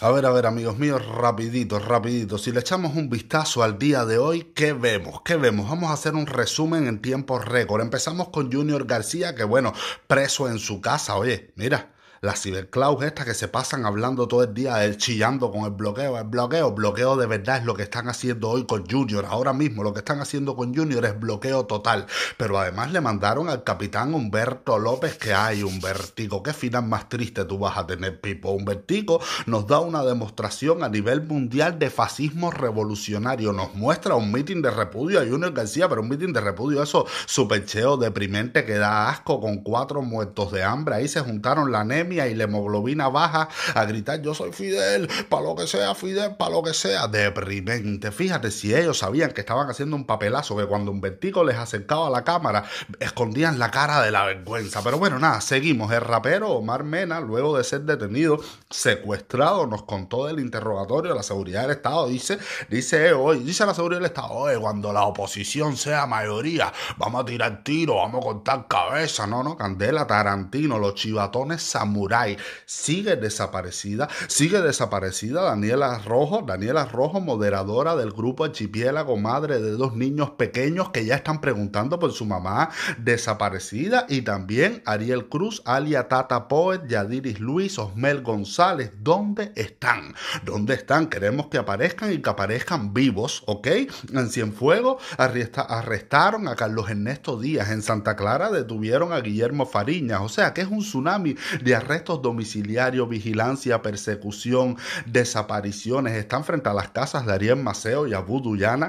A ver, a ver, amigos míos, rapidito, rapidito. Si le echamos un vistazo al día de hoy, ¿qué vemos? ¿Qué vemos? Vamos a hacer un resumen en tiempo récord. Empezamos con Junior García, que bueno, preso en su casa. Oye, mira, las cibercloud estas que se pasan hablando todo el día, chillando con el bloqueo, el bloqueo, bloqueo de verdad es lo que están haciendo hoy con Junior, ahora mismo lo que están haciendo con Junior es bloqueo total, pero además le mandaron al capitán Humberto López que hay un Humbertico, qué final más triste tú vas a tener Pipo, Humbertico nos da una demostración a nivel mundial de fascismo revolucionario, nos muestra un mitin de repudio a Junior García, pero un mitin de repudio, eso supercheo deprimente que da asco con cuatro muertos de hambre, ahí se juntaron la neve y la hemoglobina baja a gritar yo soy Fidel, para lo que sea, Fidel, para lo que sea. Deprimente. Fíjate, si ellos sabían que estaban haciendo un papelazo, que cuando un vertigo les acercaba a la cámara, escondían la cara de la vergüenza. Pero bueno, nada, seguimos. El rapero Omar Mena, luego de ser detenido, secuestrado, nos contó del interrogatorio la seguridad del Estado. Dice, dice hoy, dice la seguridad del Estado, oye, cuando la oposición sea mayoría, vamos a tirar tiro, vamos a contar cabeza. No, no, Candela, Tarantino, los chivatones Samuel Murray sigue desaparecida, sigue desaparecida Daniela Rojo, Daniela Rojo, moderadora del grupo Archipiélago, madre de dos niños pequeños que ya están preguntando por su mamá desaparecida, y también Ariel Cruz, alia Tata Poet, Yadiris Luis, Osmel González, ¿dónde están? ¿Dónde están? Queremos que aparezcan y que aparezcan vivos, ¿ok? En Cienfuegos arrestaron a Carlos Ernesto Díaz, en Santa Clara detuvieron a Guillermo Fariñas, o sea que es un tsunami de arrestos restos domiciliarios, vigilancia, persecución, desapariciones. Están frente a las casas de Ariel Maceo y Abu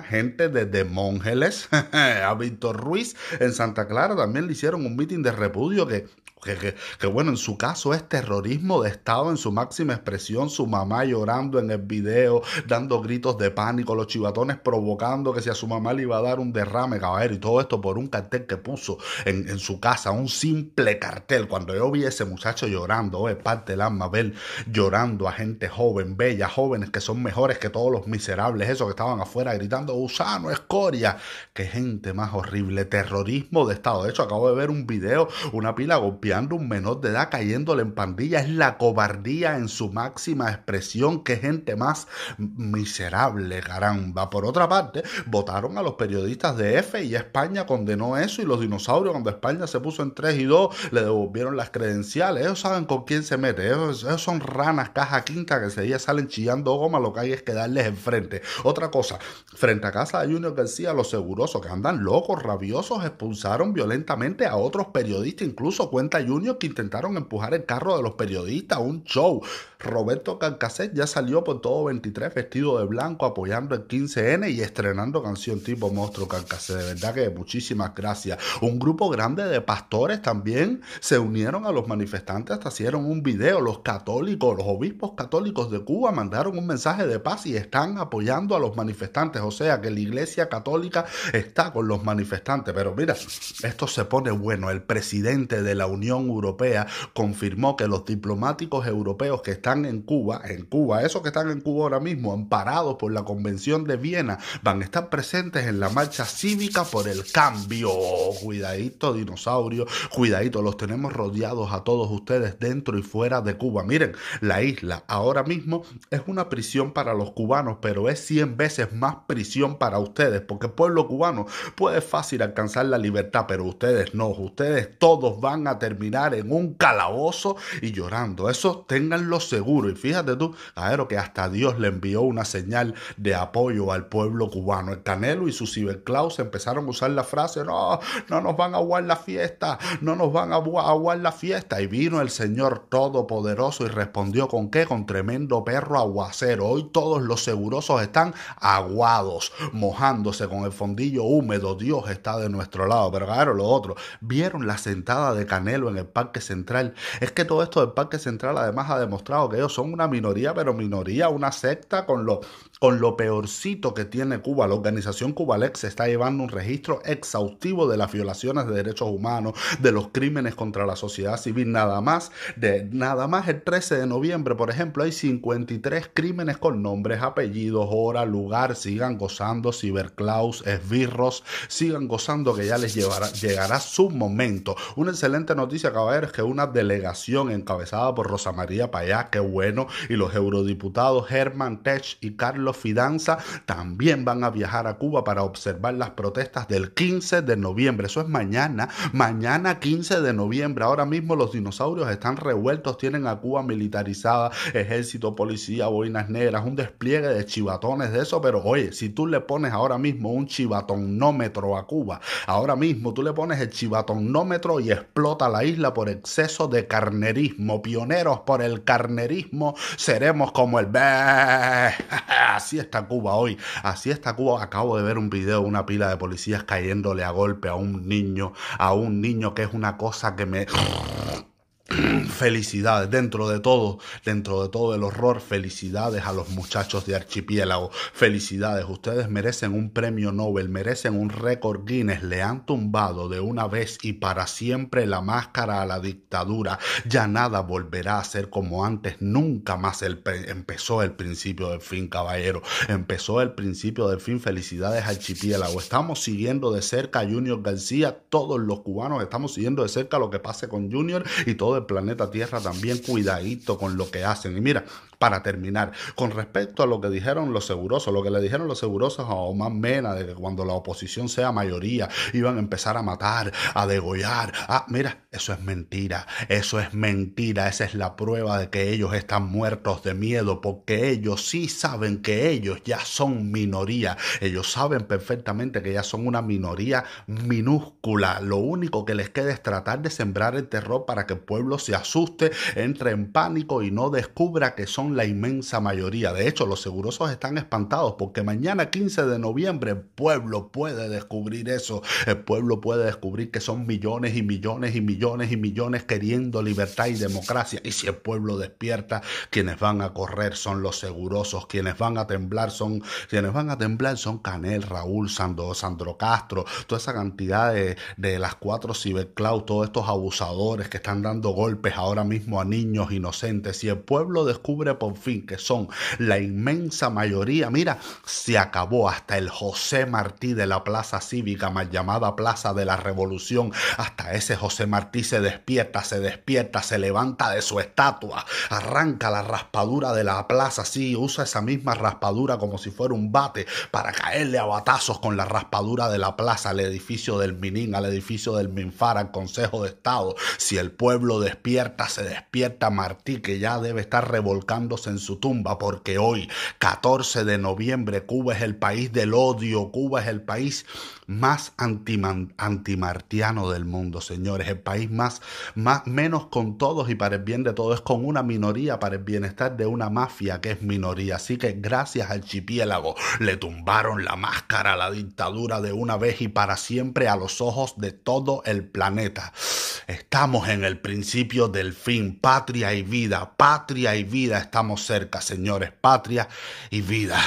gente de Móngeles a Víctor Ruiz en Santa Clara también le hicieron un mitin de repudio que que, bueno, en su caso es terrorismo de Estado en su máxima expresión, su mamá llorando en el video, dando gritos de pánico, los chivatones provocando que si a su mamá le iba a dar un derrame, caballero, y todo esto por un cartel que puso en, su casa, un simple cartel. Cuando yo vi a ese muchacho llorando, oh, es parte del alma ver llorando a gente joven, bella, jóvenes que son mejores que todos los miserables, esos que estaban afuera gritando, gusano, escoria, qué gente más horrible, terrorismo de Estado. De hecho, acabo de ver un video, una pila un menor de edad cayéndole en pandilla es la cobardía en su máxima expresión. Qué gente más miserable, caramba. Por otra parte, votaron a los periodistas de EFE y España condenó eso y los dinosaurios cuando España se puso en 3 y 2 le devolvieron las credenciales. Ellos saben con quién se mete. Ellos, son ranas caja quinta que se salen chillando goma. Lo que hay es que darles enfrente. Otra cosa, frente a casa de Junior García, los segurosos que andan locos, rabiosos, expulsaron violentamente a otros periodistas. Incluso cuenta Junior que intentaron empujar el carro de los periodistas, un show. Roberto Calcaset ya salió por todo 23 vestido de blanco apoyando el 15N y estrenando canción tipo Monstruo Cancaset. De verdad que muchísimas gracias. Un grupo grande de pastores también se unieron a los manifestantes, hasta hicieron un video. Los católicos, los obispos católicos de Cuba mandaron un mensaje de paz y están apoyando a los manifestantes. O sea que la iglesia católica está con los manifestantes. Pero mira, esto se pone bueno. El presidente de la Unión Europea confirmó que los diplomáticos europeos que están en Cuba, en Cuba, esos que están en Cuba ahora mismo, amparados por la Convención de Viena, van a estar presentes en la marcha cívica por el cambio. Cuidadito, dinosaurio, cuidadito, los tenemos rodeados a todos ustedes dentro y fuera de Cuba. Miren, la isla ahora mismo es una prisión para los cubanos, pero es 100 veces más prisión para ustedes, porque el pueblo cubano puede fácil alcanzar la libertad, pero ustedes no, ustedes todos van a terminar en un calabozo y llorando. Eso ténganlo seguro. Y fíjate tú, Cajero, que hasta Dios le envió una señal de apoyo al pueblo cubano. El Canelo y su ciberclaus empezaron a usar la frase, no, no nos van a aguar la fiesta, no nos van a aguar la fiesta. Y vino el Señor Todopoderoso y respondió con qué, con tremendo perro aguacero. Hoy todos los segurosos están aguados, mojándose con el fondillo húmedo. Dios está de nuestro lado. Pero lo otro, vieron la sentada de Canelo en el Parque Central. Es que todo esto del Parque Central además ha demostrado que ellos son una minoría, pero minoría, una secta con lo, con lo peorcito que tiene Cuba. La organización Cubalex está llevando un registro exhaustivo de las violaciones de derechos humanos, de los crímenes contra la sociedad civil. Nada más, de, nada más el 13 de noviembre, por ejemplo, hay 53 crímenes con nombres, apellidos, hora, lugar. Sigan gozando, ciberclaus, esbirros, sigan gozando que ya les llevará, llegará su momento. Una excelente noticia de caballeros, que una delegación encabezada por Rosa María Payá, qué bueno, y los eurodiputados Herman Tech y Carlos Fidanza también van a viajar a Cuba para observar las protestas del 15 de noviembre. Eso es mañana, mañana 15 de noviembre. Ahora mismo los dinosaurios están revueltos, tienen a Cuba militarizada, ejército, policía, boinas negras, un despliegue de chivatones de eso, pero oye, si tú le pones ahora mismo un chivatonómetro a Cuba, ahora mismo tú le pones el chivatonómetro y explota la isla por exceso de carnerismo. Pioneros por el carnerismo, seremos como el... Así está Cuba hoy, así está Cuba. Acabo de ver un video, una pila de policías cayéndole a golpe a un niño, a un niño que es una cosa que me... felicidades dentro de todo, dentro de todo el horror, felicidades a los muchachos de Archipiélago, felicidades, ustedes merecen un premio Nobel, merecen un récord Guinness, le han tumbado de una vez y para siempre la máscara a la dictadura, ya nada volverá a ser como antes, nunca más empezó el principio del fin, caballero, empezó el principio del fin, felicidades Archipiélago, estamos siguiendo de cerca a Junior García, todos los cubanos estamos siguiendo de cerca lo que pase con Junior y todo planeta Tierra también cuidadito con lo que hacen. Y mira, para terminar, con respecto a lo que dijeron los segurosos, lo que le dijeron los segurosos a Omar Mena, de que cuando la oposición sea mayoría iban a empezar a matar, a degollar. Ah, mira, eso es mentira, eso es mentira, esa es la prueba de que ellos están muertos de miedo, porque ellos sí saben que ellos ya son minoría, ellos saben perfectamente que ya son una minoría minúscula. Lo único que les queda es tratar de sembrar el terror para que el pueblo se asuste, entre en pánico y no descubra que son la inmensa mayoría. De hecho, los segurosos están espantados porque mañana 15 de noviembre el pueblo puede descubrir eso. El pueblo puede descubrir que son millones y millones y millones y millones queriendo libertad y democracia. Y si el pueblo despierta, quienes van a correr son los segurosos, quienes van a temblar son quienes van a temblar son Canel, Raúl, Sandro Castro, toda esa cantidad de, de las cuatro ciberclaus, todos estos abusadores que están dando golpes ahora mismo a niños inocentes. Si el pueblo descubre por fin, que son la inmensa mayoría, mira, se acabó hasta el José Martí de la Plaza Cívica, más llamada Plaza de la Revolución, hasta ese José Martí se despierta, se despierta, se levanta de su estatua, arranca la raspadura de la plaza, sí, usa esa misma raspadura como si fuera un bate para caerle a batazos con la raspadura de la plaza al edificio del Minin, al edificio del Minfar, al Consejo de Estado. Si el pueblo despierta, se despierta Martí, que ya debe estar revolcando en su tumba, porque hoy, 14 de noviembre, Cuba es el país del odio, Cuba es el país más antimartiano del mundo, señores, el país más, más, menos con todos y para el bien de todos, es con una minoría para el bienestar de una mafia que es minoría. Así que gracias al chipiélago le tumbaron la máscara a la dictadura de una vez y para siempre a los ojos de todo el planeta. Estamos en el principio del fin, patria y vida, patria y vida. Estamos estamos cerca, señores, patria y vida.